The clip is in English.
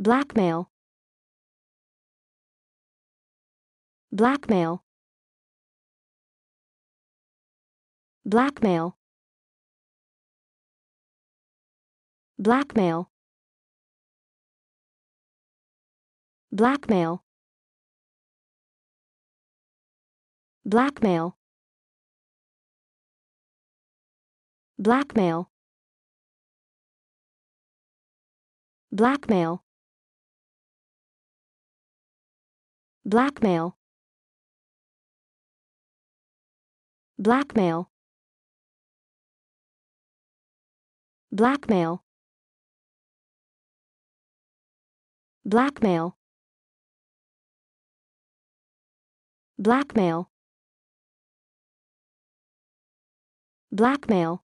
blackmail blackmail blackmail blackmail blackmail blackmail blackmail blackmail blackmail blackmail blackmail blackmail blackmail blackmail